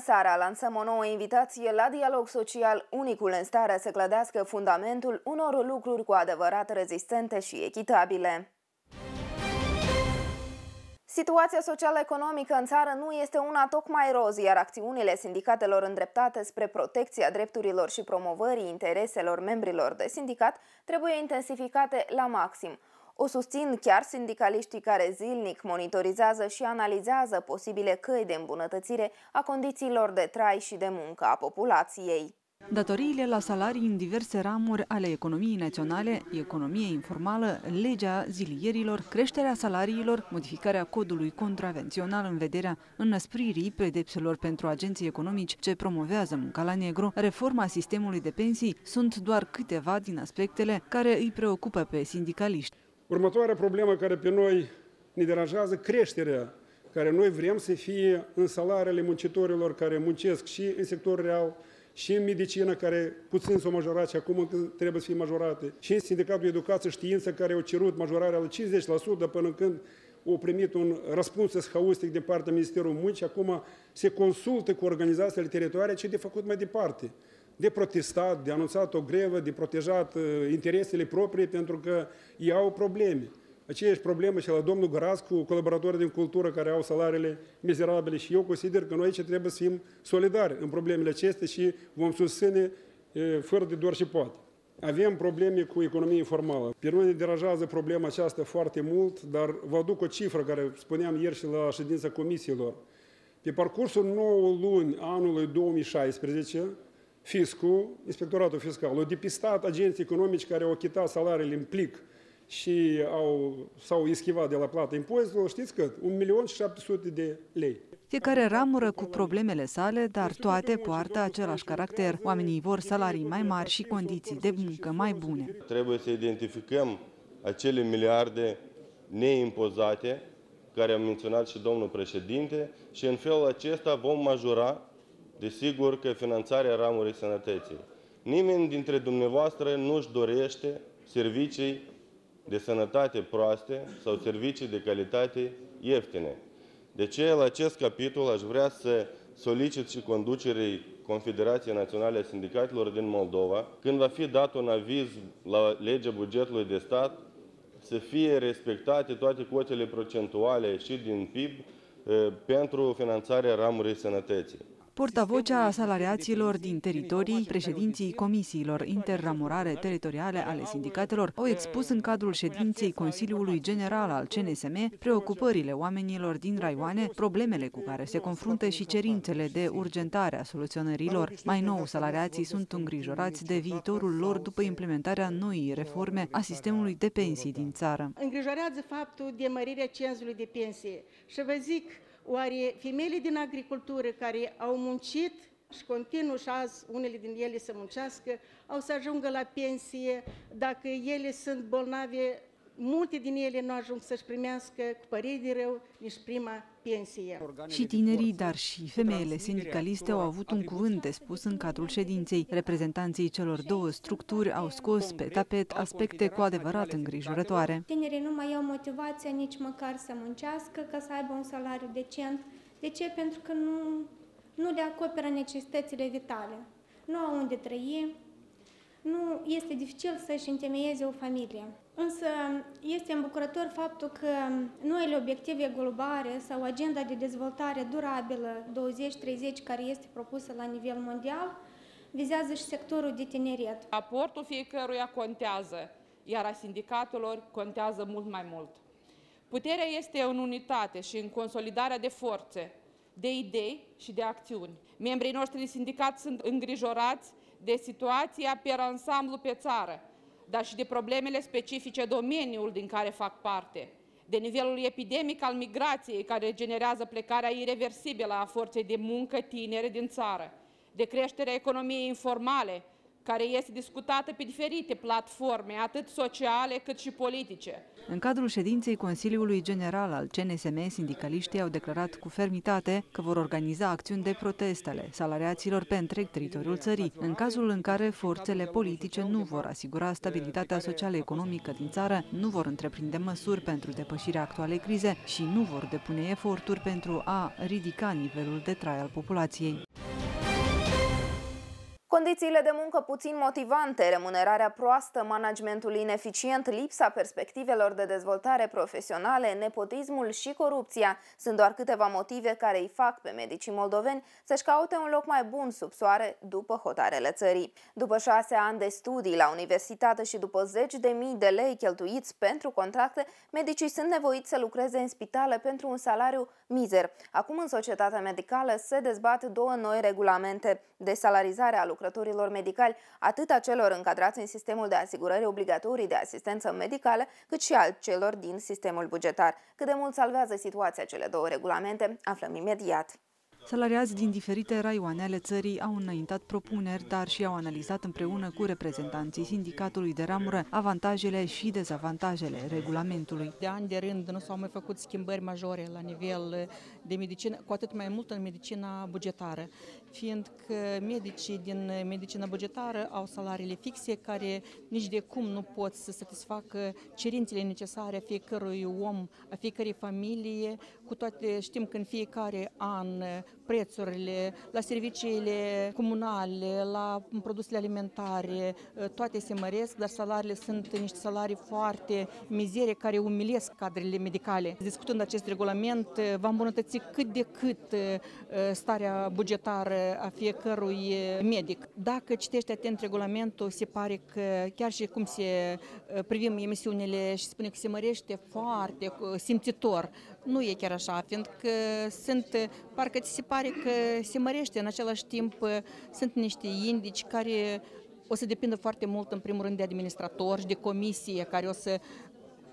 seara! Lansăm o nouă invitație la Dialog Social, unicul în stare să clădească fundamentul unor lucruri cu adevărat rezistente și echitabile. Situația social-economică în țară nu este una tocmai roz, iar acțiunile sindicatelor îndreptate spre protecția drepturilor și promovării intereselor membrilor de sindicat trebuie intensificate la maxim. O susțin chiar sindicaliștii care zilnic monitorizează și analizează posibile căi de îmbunătățire a condițiilor de trai și de muncă a populației. Datoriile la salarii în diverse ramuri ale economiei naționale, economie informală, legea zilierilor, creșterea salariilor, modificarea codului contravențional în vederea înăspririi pedepselor pentru agenții economici ce promovează munca la negru, reforma sistemului de pensii sunt doar câteva din aspectele care îi preocupă pe sindicaliști. Următoarea problemă care pe noi ne deranjează, creșterea care noi vrem să fie în salariile muncitorilor care muncesc și în sectorul real, și în medicină, care puțin s-au majorat și acum trebuie să fie majorate, și în Sindicatul Educație Știință, care au cerut majorarea la 50% până când au primit un răspuns haustic din partea Ministerului Muncii, acum se consultă cu organizațiile teritoriale ce de făcut mai departe de protestat, de anunțat o grevă, de protejat uh, interesele proprii pentru că ei au probleme. Aceeași problemă și la domnul Găras cu colaboratorii din cultură care au salariile mizerabile și eu consider că noi aici trebuie să fim solidari în problemele acestea și vom susține fără de doar și poate. Avem probleme cu economia informală. Pe noi ne derajează problema aceasta foarte mult, dar vă aduc o cifră care spuneam ieri și la ședința comisiilor. Pe parcursul 9 luni anului 2016, fiscul, inspectoratul fiscal, au depistat agenții economici care au achitat salariile în plic și au, s-au ischivat de la plata impozitelor, știți cât? 1.700.000 de lei. Fiecare ramură cu problemele sale, dar toate poartă același caracter. Oamenii vor salarii mai mari și condiții de muncă mai bune. Trebuie să identificăm acele miliarde neimpozate, care a menționat și domnul președinte, și în felul acesta vom majora Desigur că finanțarea ramurii sănătății. Nimeni dintre dumneavoastră nu-și dorește servicii de sănătate proaste sau servicii de calitate ieftine. De ce la acest capitol aș vrea să solicit și conducerii Confederației Naționale a Sindicatelor din Moldova, când va fi dat un aviz la legea bugetului de stat, să fie respectate toate cotele procentuale și din PIB eh, pentru finanțarea ramurii sănătății portavocea salariaților din teritorii, președinții comisiilor interramurare teritoriale ale sindicatelor au expus în cadrul ședinței Consiliului General al CNSM preocupările oamenilor din raioane, problemele cu care se confruntă și cerințele de urgentare a soluționărilor. Mai nou, salariații sunt îngrijorați de viitorul lor după implementarea noii reforme a sistemului de pensii din țară. Îngrijorează faptul de mărirea cenzului de pensie și vă zic Oare femeile din agricultură care au muncit și continuă și azi unele din ele să muncească, au să ajungă la pensie, dacă ele sunt bolnave, multe din ele nu ajung să-și primească cu părere de rău nici prima și tinerii, dar și femeile sindicaliste au avut un cuvânt de spus în cadrul ședinței. Reprezentanții celor două structuri au scos pe tapet aspecte cu adevărat îngrijorătoare. Tinerii nu mai au motivația nici măcar să muncească, ca să aibă un salariu decent. De ce? Pentru că nu, nu le acoperă necesitățile vitale. Nu au unde trăi, nu este dificil să-și întemeieze o familie. Însă este îmbucurător faptul că noile obiective globale sau agenda de dezvoltare durabilă 2030 care este propusă la nivel mondial vizează și sectorul de tineret. Aportul fiecăruia contează, iar a sindicatelor contează mult mai mult. Puterea este în unitate și în consolidarea de forțe, de idei și de acțiuni. Membrii noștri de sindicat sunt îngrijorați de situația pe ansamblu pe țară, dar și de problemele specifice domeniul din care fac parte, de nivelul epidemic al migrației care generează plecarea irreversibilă a forței de muncă tinere din țară, de creșterea economiei informale, care este discutată pe diferite platforme, atât sociale cât și politice. În cadrul ședinței Consiliului General al CNSM, sindicaliștii au declarat cu fermitate că vor organiza acțiuni de protest ale salariaților pe întreg teritoriul țării, în cazul în care forțele politice nu vor asigura stabilitatea socială-economică din țară, nu vor întreprinde măsuri pentru depășirea actualei crize și nu vor depune eforturi pentru a ridica nivelul de trai al populației. Condițiile de muncă puțin motivante, remunerarea proastă, managementul ineficient, lipsa perspectivelor de dezvoltare profesionale, nepotismul și corupția sunt doar câteva motive care îi fac pe medicii moldoveni să-și caute un loc mai bun sub soare după hotarele țării. După șase ani de studii la universitate și după zeci de mii de lei cheltuiți pentru contracte, medicii sunt nevoiți să lucreze în spitale pentru un salariu mizer. Acum în societatea medicală se dezbat două noi regulamente de salarizare a lucrătorilor lucrătorilor medicali, atât a celor încadrați în sistemul de asigurări obligatorii de asistență medicală, cât și al celor din sistemul bugetar. Cât de mult salvează situația cele două regulamente, aflăm imediat. Salariați din diferite raioane ale țării au înaintat propuneri, dar și au analizat împreună cu reprezentanții sindicatului de ramură avantajele și dezavantajele regulamentului. De ani de rând nu s-au mai făcut schimbări majore la nivel de medicină, cu atât mai mult în medicina bugetară fiindcă medicii din medicina bugetară au salariile fixe care nici de cum nu pot să satisfacă cerințele necesare a fiecărui om, a fiecărei familie, cu toate știm că în fiecare an prețurile la serviciile comunale, la produsele alimentare, toate se măresc, dar salariile sunt niște salarii foarte mizere care umilesc cadrele medicale. Discutând acest regulament, va îmbunătăți cât de cât starea bugetară a fiecărui medic. Dacă citești atent regulamentul, se pare că chiar și cum se privim emisiunile și spune că se mărește foarte simțitor, nu e chiar așa, fiindcă sunt, parcă ți se pare că se mărește, în același timp sunt niște indici care o să depindă foarte mult, în primul rând, de administrator și de comisie care o să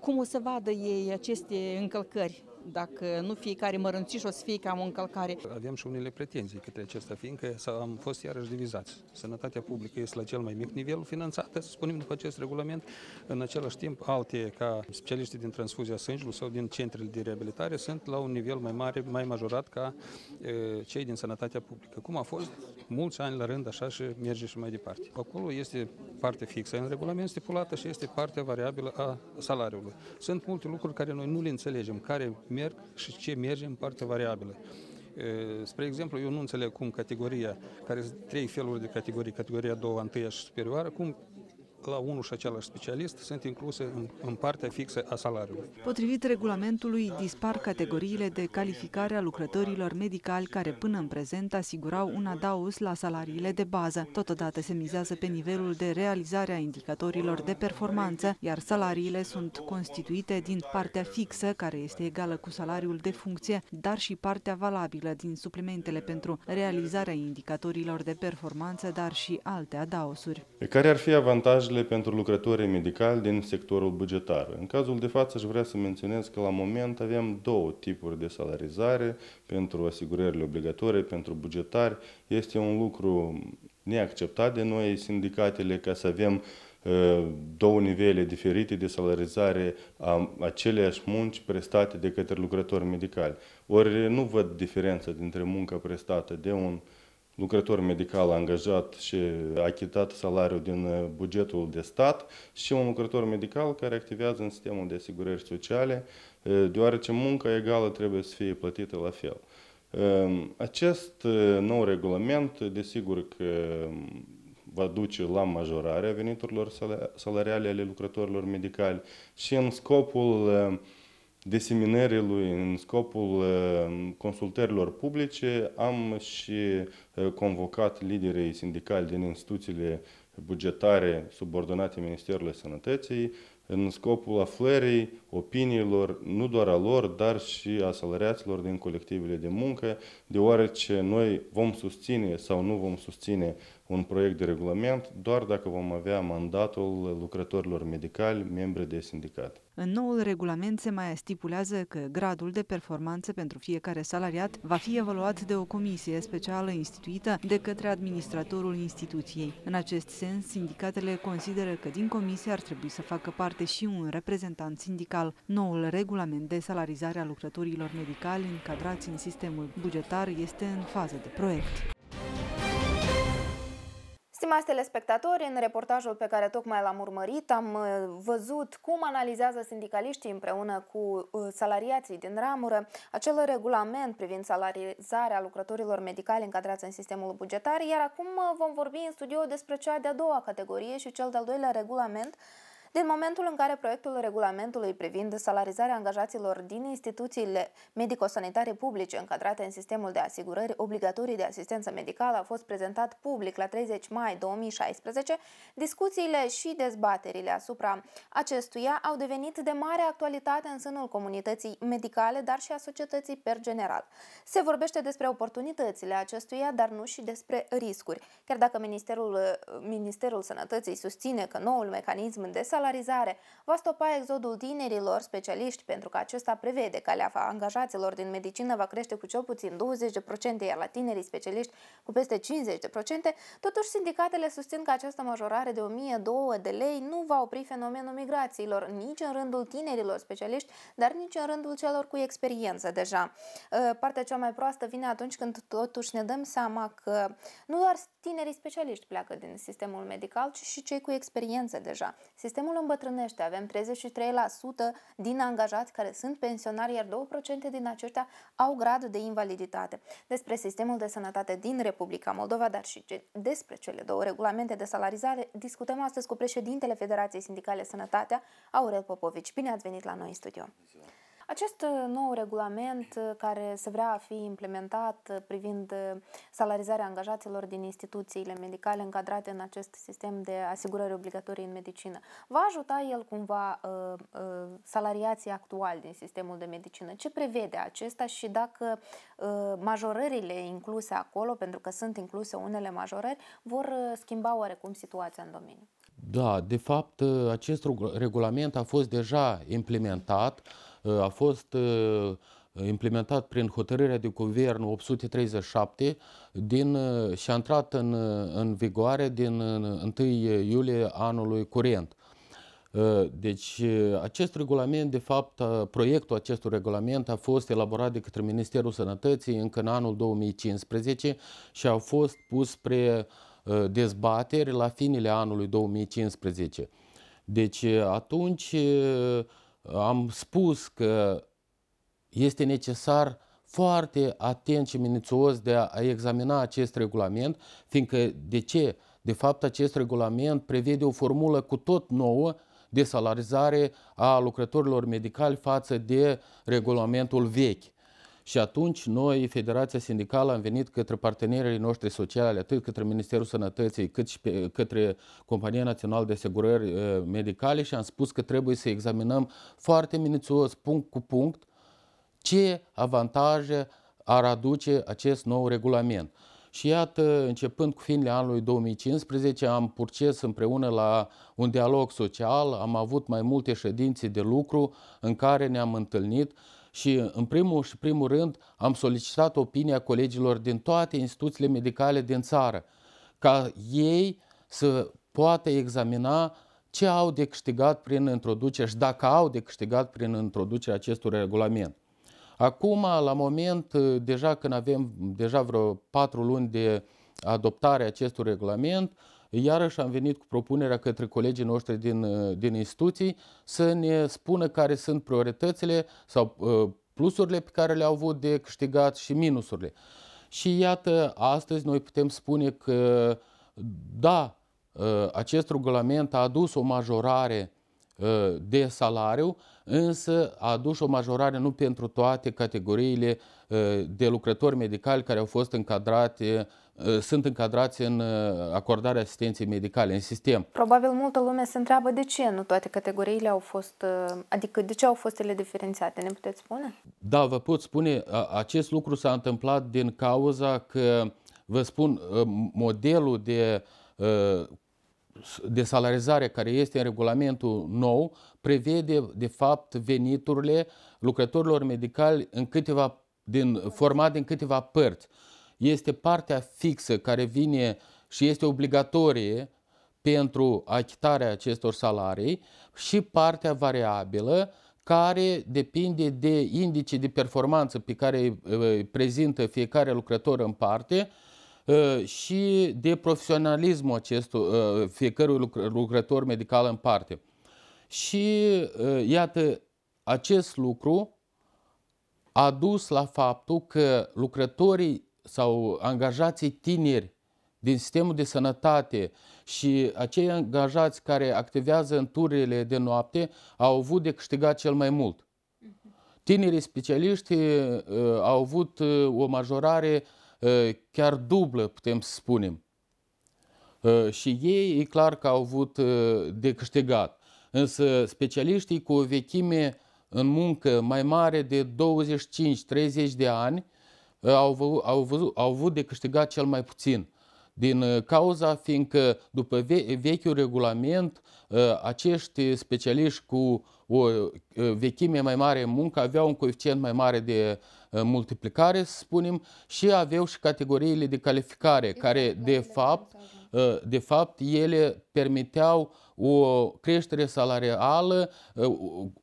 cum o să vadă ei aceste încălcări dacă nu fiecare mărânțiș o să fie cam o încălcare. avem și unele pretenții către acesta, fiindcă am fost iarăși divizați. Sănătatea publică este la cel mai mic nivel finanțată, să spunem, după acest regulament. În același timp, alte, ca specialiștii din transfuzia sângelui sau din centrele de reabilitare, sunt la un nivel mai mare, mai majorat ca e, cei din sănătatea publică. Cum a fost mulți ani la rând, așa și merge și mai departe. Acolo este parte fixă în regulament stipulată și este partea variabilă a salariului. Sunt multe lucruri care noi nu le înțelegem, care merg și ce merge în partea variabilă. Spre exemplu, eu nu înțeleg cum categoria, care sunt trei feluri de categorii, categoria 2, 1 și superioară, cum la unul și același specialist sunt incluse în, în partea fixă a salariului. Potrivit regulamentului, dispar categoriile de calificare a lucrătorilor medicali care până în prezent asigurau un adaus la salariile de bază. Totodată se mizează pe nivelul de realizare a indicatorilor de performanță, iar salariile sunt constituite din partea fixă, care este egală cu salariul de funcție, dar și partea valabilă din suplimentele pentru realizarea indicatorilor de performanță, dar și alte adaosuri. Care ar fi avantajele plățile pentru lucrătorii medicali din sectorul bugetar. În cazul de față aș vrea să menționez că la moment avem două tipuri de salarizare pentru asigurările obligatorii, pentru bugetari. Este un lucru neacceptat de noi sindicatele ca să avem ă, două nivele diferite de salarizare a aceleași munci prestate de către lucrători medicali. Ori nu văd diferența dintre munca prestată de un uh, lucrător medical angajat și achitat salariul din uh, bugetul de stat și un lucrător medical care activează în sistemul de asigurări sociale, uh, deoarece munca egală trebuie să fie plătită la fel. Um, acest uh, nou regulament, desigur că um, va duce la majorarea veniturilor salariale ale lucrătorilor medicali și în scopul um, diseminării lui în scopul uh, consultărilor publice am și uh, convocat liderii sindicali din instituțiile bugetare subordonate Ministerului Sănătății în scopul aflării opiniilor nu doar a lor, dar și a salariaților din colectivele de muncă, deoarece noi vom susține sau nu vom susține un proiect de regulament doar dacă vom avea mandatul lucrătorilor medicali, membri de sindicat. În noul regulament se mai stipulează că gradul de performanță pentru fiecare salariat va fi evaluat de o comisie specială instituită de către administratorul instituției. În acest sens, sindicatele consideră că din comisie ar trebui să facă parte și un reprezentant sindical. Noul regulament de salarizare a lucrătorilor medicali încadrați în sistemul bugetar este în fază de proiect. Stimați telespectatori, în reportajul pe care tocmai l-am urmărit am uh, văzut cum analizează sindicaliștii împreună cu uh, salariații din ramură acel regulament privind salarizarea lucrătorilor medicali încadrați în sistemul bugetar, iar acum uh, vom vorbi în studio despre cea de-a doua categorie și cel de-al doilea regulament din momentul în care proiectul regulamentului privind salarizarea angajaților din instituțiile medico-sanitare publice încadrate în sistemul de asigurări obligatorii de asistență medicală a fost prezentat public la 30 mai 2016, discuțiile și dezbaterile asupra acestuia au devenit de mare actualitate în sânul comunității medicale, dar și a societății per general. Se vorbește despre oportunitățile acestuia, dar nu și despre riscuri. Chiar dacă Ministerul, Ministerul Sănătății susține că noul mecanism de salarizare școlarizare, va stopa exodul tinerilor specialiști, pentru că acesta prevede că aleafa angajaților din medicină va crește cu cel puțin 20%, iar la tinerii specialiști cu peste 50%. Totuși, sindicatele susțin că această majorare de 1002 de lei nu va opri fenomenul migrațiilor, nici în rândul tinerilor specialiști, dar nici în rândul celor cu experiență deja. Ă, partea cea mai proastă vine atunci când totuși ne dăm seama că nu doar tinerii specialiști pleacă din sistemul medical, ci și cei cu experiență deja. Sistemul personalul îmbătrânește, avem 33% din angajați care sunt pensionari, iar 2% din aceștia au grad de invaliditate. Despre sistemul de sănătate din Republica Moldova, dar și despre cele două regulamente de salarizare, discutăm astăzi cu președintele Federației Sindicale Sănătatea, Aurel Popovici. Bine ați venit la noi în studio! Bine. Acest uh, nou regulament uh, care se vrea a fi implementat uh, privind salarizarea angajaților din instituțiile medicale încadrate în acest sistem de asigurări obligatorii în medicină, va ajuta el cumva salariații actuali din sistemul de medicină? Ce prevede acesta și dacă majorările incluse acolo, pentru că sunt incluse unele majorări, vor schimba oarecum situația în domeniu? Da, de fapt, acest regulament a fost deja implementat Ă, a fost ă, implementat prin hotărârea de guvern 837 din, ă, și a intrat în, în vigoare din 1 iulie anului curent. Deci acest regulament, de fapt, proiectul acestui regulament a fost elaborat de către Ministerul Sănătății încă în anul 2015 și a fost pus spre dezbateri la finele anului 2015. Deci atunci am spus că este necesar foarte atent și minuțios de a examina acest regulament, fiindcă de ce? De fapt, acest regulament prevede o formulă cu tot nouă de salarizare a lucrătorilor medicali față de regulamentul vechi. Și atunci noi, Federația Sindicală, am venit către partenerii noștri sociale, atât către Ministerul Sănătății, cât și pe, către Compania Națională de Asigurări uh, Medicale și am spus că trebuie să examinăm foarte minuțios, punct cu punct, ce avantaje ar aduce acest nou regulament. Și iată, începând cu finele anului 2015, am purces împreună la un dialog social, am avut mai multe ședințe de lucru în care ne-am întâlnit și în primul și primul rând am solicitat opinia colegilor din toate instituțiile medicale din țară ca ei să poată examina ce au de câștigat prin introducere și dacă au de câștigat prin introducerea acestui regulament. Acum, la moment, deja când avem deja vreo patru luni de adoptare a acestui regulament, uh, Iarăși am venit cu propunerea către colegii noștri din, uh, din instituții să ne spună care sunt prioritățile sau uh, plusurile pe care le-au avut de câștigat și minusurile. Și iată, astăzi noi putem spune că, da, uh, acest regulament a adus o majorare de salariu, însă a adus o majorare nu pentru toate categoriile de lucrători medicali care au fost încadrate Uh, sunt încadrați în uh, acordarea asistenței medicale, în sistem. Probabil multă lume se întreabă de ce nu toate categoriile au fost, uh, adică de ce au fost ele diferențiate, ne puteți spune? Da, vă pot spune, acest lucru s-a întâmplat din cauza că, vă spun, modelul de de salarizare care este în regulamentul nou prevede, de fapt, veniturile lucrătorilor medicali în câteva, din, format din câteva părți este partea fixă care vine și este obligatorie pentru achitarea acestor salarii și partea variabilă care depinde de indice de performanță pe care îi prezintă fiecare lucrător în parte ă, și de profesionalismul acestu, ă, fiecărui lucrător medical în parte. Și ă, iată, acest lucru a dus la faptul că lucrătorii sau angajații tineri din sistemul de sănătate și acei angajați care activează în turile de noapte au avut de câștigat cel mai mult. Tinerii specialiști uh, au avut uh, o majorare uh, chiar dublă, putem să spunem. Uh, și ei e clar că au avut uh, de câștigat. Însă specialiștii cu o vechime în muncă mai mare de 25-30 de ani Ă, au, au, văzut, au avut de câștigat cel mai puțin. Din ă, cauza fiindcă după ve- vechiul regulament, ă, acești specialiști cu o vechime mai mare în muncă aveau un coeficient mai mare de multiplicare, să spunem, și aveau și categoriile de calificare, care de fapt, de fapt ele permiteau o creștere salarială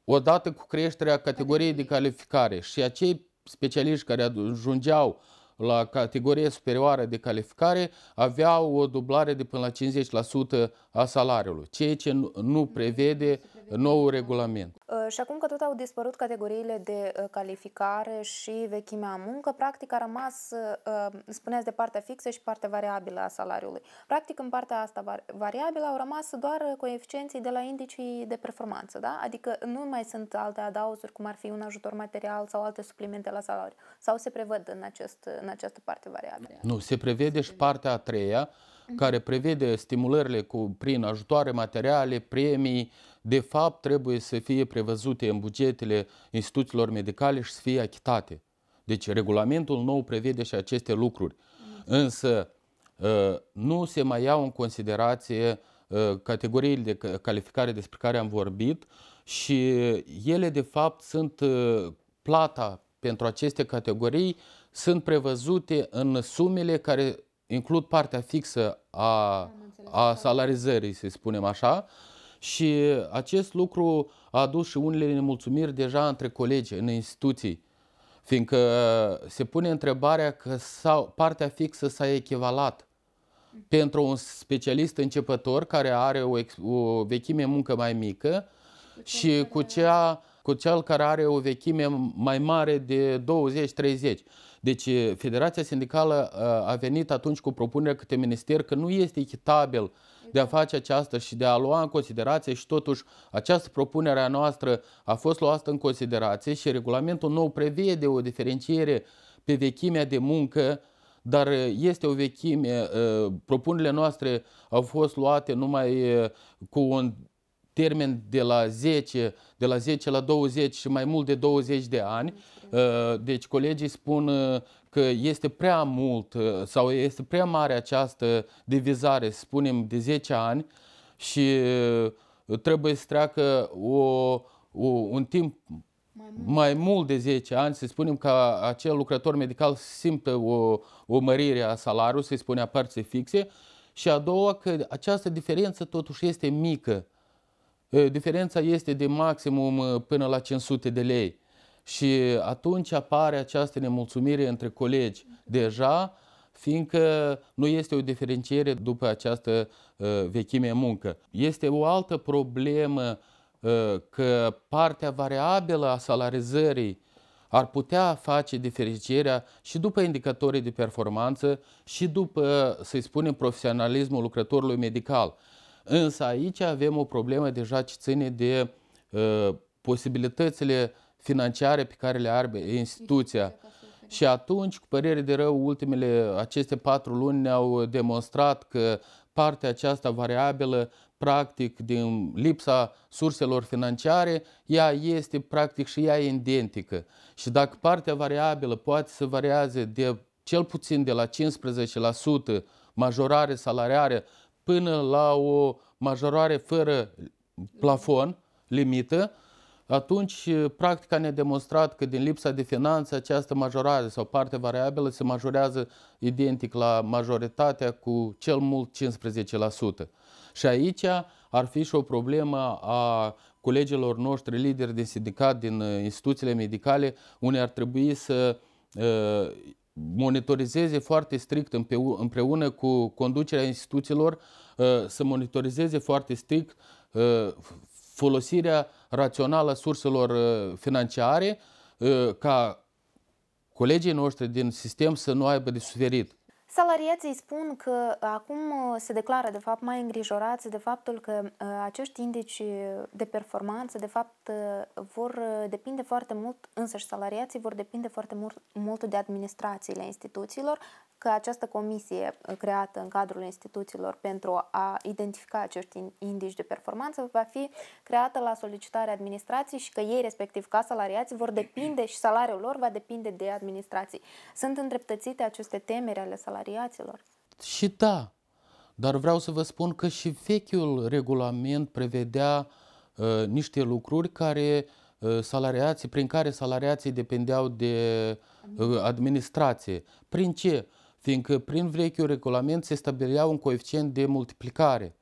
odată cu creșterea categoriei de calificare și acei specialiști care ajungeau la categorie superioară de calificare aveau o dublare de până la 50% a salariului, ceea ce nu prevede uh, noul regulament. Ă, și acum că tot au dispărut categoriile de ă, calificare și vechimea muncă, practic a rămas, ă, spuneți, de partea fixă și partea variabilă a salariului. Practic în partea asta variabilă au rămas doar coeficienții de la indicii de performanță, da? adică nu mai sunt alte adausuri cum ar fi un ajutor material sau alte suplimente la salariu. Sau se prevăd în, acest, în această parte variabilă? Nu, se prevede și partea a treia, mhm. care prevede stimulările cu, prin ajutoare materiale, premii, de fapt trebuie să fie prevăzute în bugetele instituțiilor medicale și să fie achitate. Deci regulamentul nou prevede și aceste lucruri. Însă ă, nu se mai iau în considerație ă, categoriile de calificare despre care am vorbit și ele de fapt sunt ă, plata pentru aceste categorii sunt prevăzute în sumele care includ partea fixă a, a salarizării, să spunem așa, și acest lucru a adus și unele nemulțumiri deja între colegi, în instituții, fiindcă se pune întrebarea că sau partea fixă s-a echivalat pentru un specialist începător care are o, o vechime muncă mai mică și cu, cea, cu cel care are o vechime mai mare de 20-30. Deci Federația Sindicală uh, a venit atunci cu propunerea câte minister că nu este echitabil uh, de a face aceasta și de a lua în considerație și totuși această propunere a noastră a fost luată în considerație și regulamentul nou prevede o diferențiere pe vechimea de muncă dar este o vechime, ă, propunerile noastre au fost luate numai ă, cu un termen de la 10, de la 10 la 20 și mai mult de 20 de ani. Ă, deci colegii spun că este prea mult uh, sau este prea mare această divizare, să spunem, de 10 ani și uh, trebuie să treacă o, o, un timp mai mult. mai mult de 10 ani, să spunem ca acel lucrător medical simtă o, o mărire a salariului, să-i spune a părții fixe, și a doua că această diferență totuși este mică. Uh, diferența este de maximum până la 500 de lei. Și atunci apare această nemulțumire între colegi deja, fiindcă nu este o diferențiere după această uh, vechime muncă. Este o altă problemă uh, că partea variabilă a salarizării ar putea face diferențierea și după indicatorii de performanță și după, uh, să spunem, profesionalismul lucrătorului medical. Însă aici avem o problemă deja ce ține de uh, posibilitățile financiare pe care le are instituția. Deci, și atunci, cu părere de rău, ultimele aceste patru luni ne-au demonstrat că partea aceasta variabilă, practic, din lipsa surselor financiare, ea este practic și ea identică. Și dacă partea variabilă poate să varieze de cel puțin de la 15% majorare salariare până la o majorare fără plafon, limită, atunci, eh, practica ne-a demonstrat că din lipsa de finanțe, această majorare sau parte variabilă se majorează identic la majoritatea cu cel mult 15%. Și aici ar fi și o problemă a colegilor noștri lideri de sindicat, din eh, instituțiile medicale, unde ar trebui eh, să monitorizeze foarte strict împreună cu conducerea instituțiilor, să monitorizeze foarte strict folosirea rațională surselor uh, financiare uh, ca colegii noștri din sistem să nu aibă de suferit. Salariații spun că acum uh, se declară de fapt mai îngrijorați de faptul că acești indici de performanță de fapt fapt, uh, vor uh, depinde foarte mult, însăși salariații vor depinde foarte mult, mult de administrațiile instituțiilor, că această comisie uh, creată în cadrul instituțiilor pentru a identifica acești indici de performanță va fi creată la solicitarea administrației și că ei, respectiv ca salariați, vor depinde și salariul lor va depinde de administrații. Sunt îndreptățite aceste temeri ale salariaților? Și da, dar vreau să vă spun că și vechiul regulament prevedea uh, Uh, niște lucruri care uh, salariații, prin care salariații dependeau de uh, administrație. Prin ce? Fiindcă prin vechiul regulament se stabilea un coeficient de multiplicare.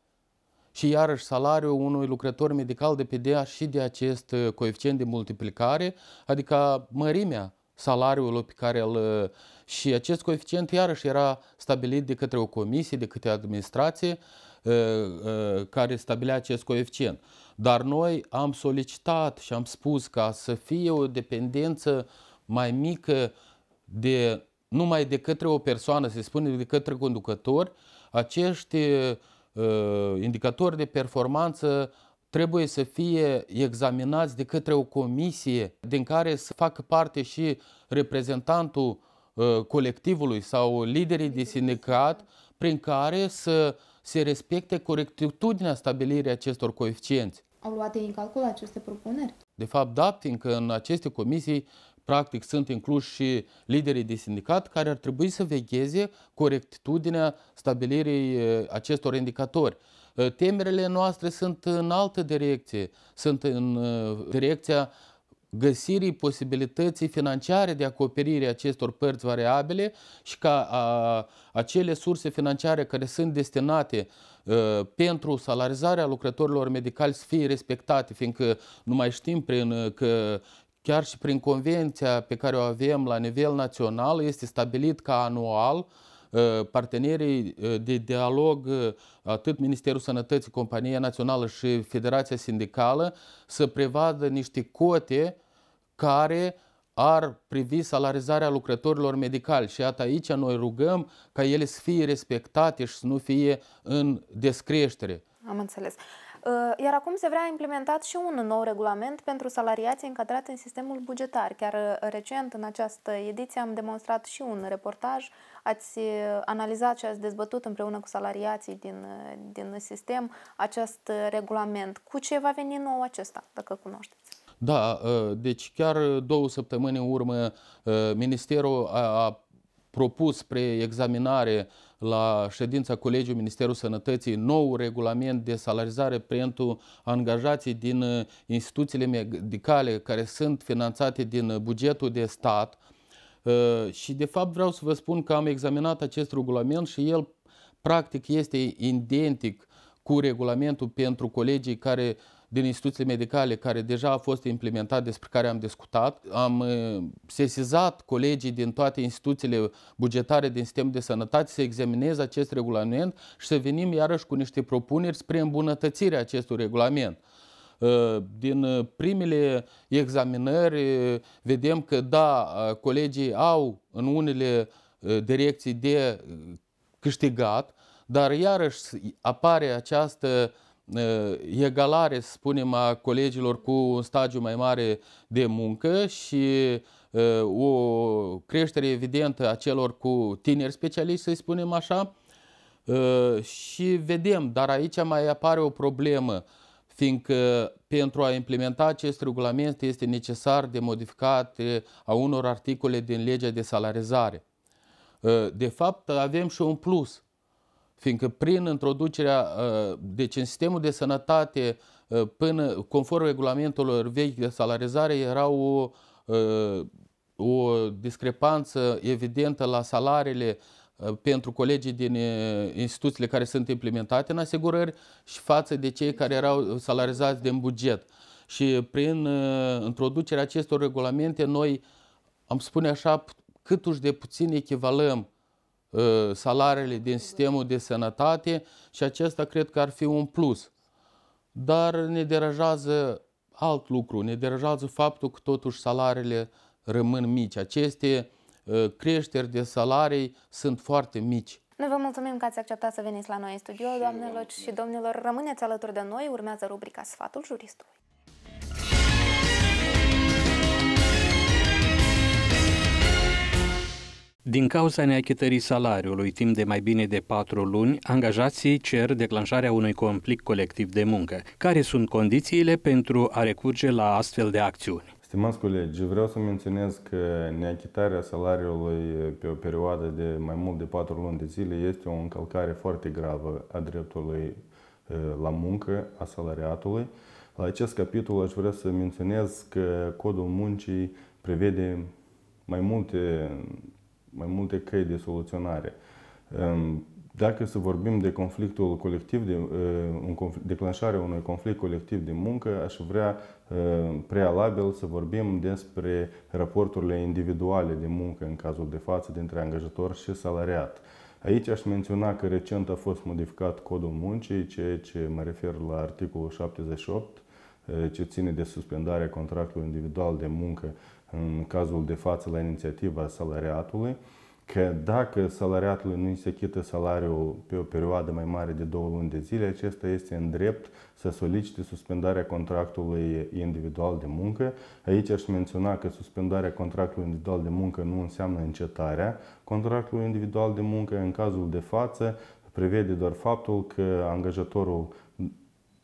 Și iarăși salariul unui lucrător medical depindea și de acest coeficient de multiplicare, adică mărimea salariului pe care îl... Și acest coeficient iarăși era stabilit de către o comisie, de către administrație, Uh, uh, care stabilea acest coeficient. Dar noi am solicitat și am spus ca să fie o dependență mai mică de numai de către o persoană, se spune de către conducător, acești uh, indicatori de performanță trebuie să fie examinați de către o comisie din care să facă parte și reprezentantul uh, colectivului sau liderii de sindicat prin care să uh, se respecte corectitudinea stabilirii acestor coeficienți. Au luat ei în calcul aceste propuneri? De fapt, da, fiindcă în aceste comisii practic sunt incluși și liderii de sindicat care ar trebui să vegheze corectitudinea stabilirii acestor indicatori. Temerele noastre sunt în altă direcție, sunt în direcția găsirii posibilității financiare de acoperire acestor părți variabile și ca a, acele surse financiare care sunt destinate a, ă, pentru salarizarea lucrătorilor medicali să fie respectate, fiindcă nu mai știm prin ă, că chiar și prin convenția pe care o avem la nivel național este stabilit ca anual Uh, partenerii uh, de dialog, uh, atât Ministerul Sănătății, Compania Națională și Federația Sindicală, să prevadă niște cote care ar privi salarizarea lucrătorilor medicali și iată aici noi rugăm ca ele să fie respectate și să nu fie în descreștere. Am înțeles. Iar acum se vrea implementat și un nou regulament pentru salariații încadrate în sistemul bugetar. Chiar recent, în această ediție, am demonstrat și un reportaj uh, ați eh, analizat și ați dezbătut împreună cu salariații din, eh, din sistem acest eh, regulament. Cu ce va veni nou acesta, dacă cunoașteți? Da, deci chiar două săptămâni în urmă Ministerul a propus spre examinare la ședința Colegiului Ministerului Sănătății nou regulament de salarizare pentru angajații din instituțiile medicale care sunt finanțate din bugetul de stat, Uh, și de fapt vreau să vă spun că am examinat acest regulament și el practic este identic cu regulamentul pentru colegii care din instituțiile medicale care deja a fost implementat, despre care am discutat. Am uh, sesizat colegii din toate instituțiile bugetare din sistemul de sănătate să examineze acest regulament și să venim iarăși cu niște propuneri spre îmbunătățirea acestui regulament. Э, din э, primele examinări э, vedem că, da, colegii au în unele direcții de câștigat, dar iarăși apare această egalare, să spunem, a colegilor cu un stagiu mai mare de muncă și o creștere evidentă a celor cu tineri specialiști, să spunem așa, și vedem, dar aici mai apare o problemă fiindcă pentru a implementa acest regulament este necesar de modificat eh, a unor articole din legea de salarizare. Eh, de fapt, avem și un plus, fiindcă prin introducerea, eh, deci în sistemul de sănătate, până conform regulamentelor vechi de salarizare, era o, o discrepanță evidentă la salariile uh, Uh, pentru colegii din uh, instituțiile care sunt implementate în asigurări și față de cei care erau salarizați din buget. Și prin uh, introducerea acestor regulamente, noi, am spune așa, cât uși de puțin echivalăm salariile din sistemul de sănătate și acesta cred că ar fi un plus. Dar ne derajează alt lucru, ne derajează faptul că totuși salariile rămân mici. Aceste Ă, creșteri de salarii sunt foarte mici. Noi vă mulțumim că ați acceptat să veniți la noi în studio, și doamnelor și domnilor. Rămâneți alături de noi, urmează rubrica Sfatul Juristului. Din cauza neachitării salariului timp de mai bine de patru luni, angajații cer declanșarea unui conflict colectiv de muncă. Care sunt condițiile pentru a recurge la astfel de acțiuni? Stimați colegi, vreau să menționez că neachitarea salariului pe o perioadă de mai mult de 4 luni de zile este o încălcare foarte gravă a dreptului eh, la muncă a salariatului. La acest capitol aș vrea să menționez că codul muncii prevede mai multe, mai multe căi de soluționare. Ehm, dacă să vorbim de conflictul colectiv, de, uh, un conflict, declanșarea unui conflict colectiv de muncă, aș vrea uh, prealabil să vorbim despre raporturile individuale de muncă în cazul de față dintre angajator și salariat. Aici aș menționa că recent a fost modificat codul muncii, ceea ce mă refer la articolul 78, uh, ce ține de suspendarea contractului individual de muncă în cazul de față la inițiativa salariatului că dacă salariatului nu se chită salariul pe o perioadă mai mare de două luni de zile, acesta este în drept să solicite suspendarea contractului individual de muncă. Aici aș menționa că suspendarea contractului individual de muncă nu înseamnă încetarea contractului individual de muncă. În cazul de față, prevede doar faptul că angajatorul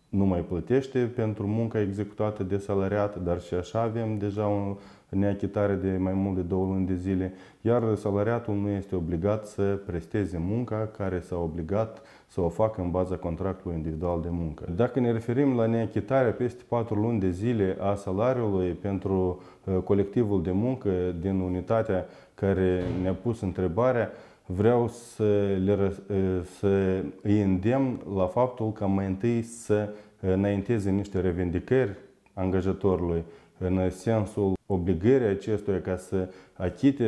nu mai plătește pentru munca executată de salariat, dar și așa avem deja un neachitare de mai mult de două luni de zile, iar salariatul nu este obligat să presteze munca care s-a obligat să o facă în baza contractului individual de muncă. Dacă ne referim la neachitarea peste 4 luni de zile a salariului pentru uh, colectivul de muncă din unitatea care ne-a pus întrebarea, vreau să, le, uh, să îi îndemn la faptul că mai întâi să uh, înainteze niște revendicări angajatorului în sensul obligării acestuia ca să achite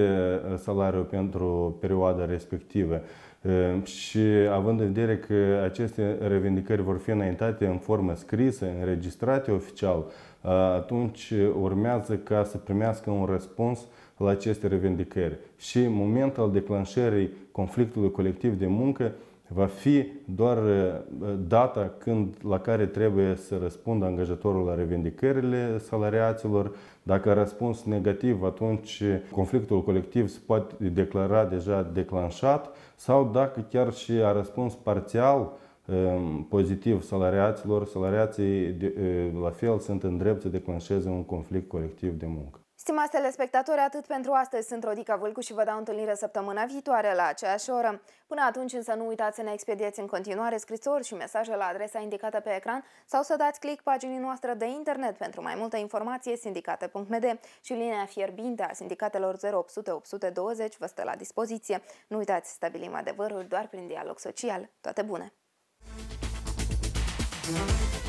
uh, salariul pentru perioada respectivă. Uh, și având în vedere că aceste revendicări vor fi înaintate în formă scrisă, înregistrate oficial, uh, atunci urmează ca să primească un răspuns la aceste revendicări. Și în momentul declanșării conflictului colectiv de muncă, va fi doar uh, data când, la care trebuie să răspundă angajatorul la revendicările salariaților. Dacă a răspuns negativ, atunci conflictul colectiv se poate declara deja declanșat sau dacă chiar și a răspuns parțial um, pozitiv salariaților, salariații uh, la fel sunt în drept să declanșeze un conflict colectiv de muncă. Stimați telespectatori, atât pentru astăzi sunt Rodica Vâlcu și vă dau întâlnire săptămâna viitoare la aceeași oră. Până atunci însă nu uitați să ne expediați în continuare scrisori și mesaje la adresa indicată pe ecran sau să dați click paginii noastre de internet pentru mai multă informație sindicate.md și linia fierbinte a sindicatelor 0800 820 vă stă la dispoziție. Nu uitați să stabilim adevărul doar prin dialog social. Toate bune! We'll